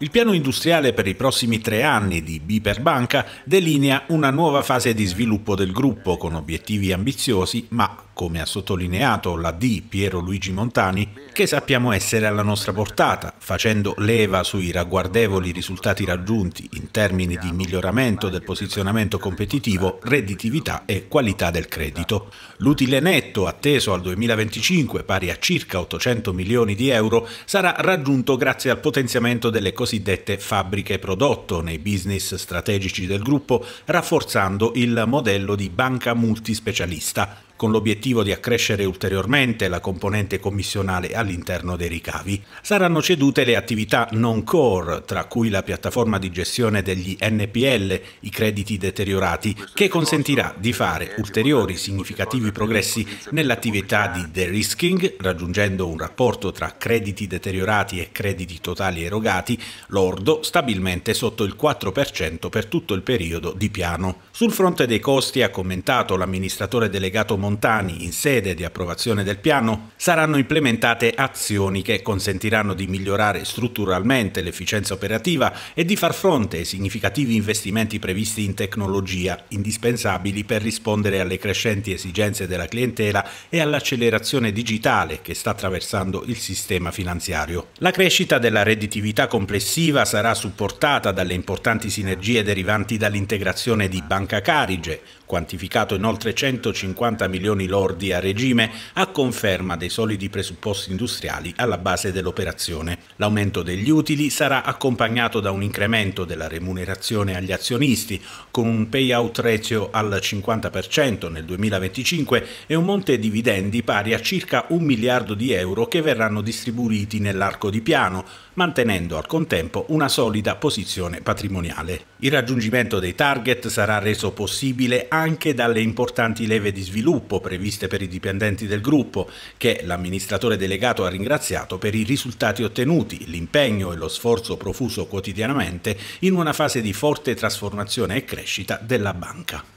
Il piano industriale per i prossimi tre anni di Biper Banca delinea una nuova fase di sviluppo del gruppo con obiettivi ambiziosi ma come ha sottolineato la D Piero Luigi Montani, che sappiamo essere alla nostra portata, facendo leva sui ragguardevoli risultati raggiunti in termini di miglioramento del posizionamento competitivo, redditività e qualità del credito. L'utile netto atteso al 2025, pari a circa 800 milioni di euro, sarà raggiunto grazie al potenziamento delle cosiddette fabbriche prodotto nei business strategici del gruppo, rafforzando il modello di banca multispecialista con l'obiettivo di accrescere ulteriormente la componente commissionale all'interno dei ricavi. Saranno cedute le attività non core, tra cui la piattaforma di gestione degli NPL, i crediti deteriorati, che consentirà di fare ulteriori significativi progressi nell'attività di de-risking, raggiungendo un rapporto tra crediti deteriorati e crediti totali erogati lordo stabilmente sotto il 4% per tutto il periodo di piano. Sul fronte dei costi ha commentato l'amministratore delegato Montani in sede di approvazione del piano saranno implementate azioni che consentiranno di migliorare strutturalmente l'efficienza operativa e di far fronte ai significativi investimenti previsti in tecnologia, indispensabili per rispondere alle crescenti esigenze della clientela e all'accelerazione digitale che sta attraversando il sistema finanziario. La crescita della redditività complessiva sarà supportata dalle importanti sinergie derivanti dall'integrazione di Banca Carige, quantificato in oltre 150 milioni lordi a regime, a conferma dei solidi presupposti industriali alla base dell'operazione. L'aumento degli utili sarà accompagnato da un incremento della remunerazione agli azionisti, con un payout ratio al 50% nel 2025 e un monte dividendi pari a circa un miliardo di euro che verranno distribuiti nell'arco di piano, mantenendo al contempo una solida posizione patrimoniale. Il raggiungimento dei target sarà reso possibile anche anche dalle importanti leve di sviluppo previste per i dipendenti del gruppo, che l'amministratore delegato ha ringraziato per i risultati ottenuti, l'impegno e lo sforzo profuso quotidianamente in una fase di forte trasformazione e crescita della banca.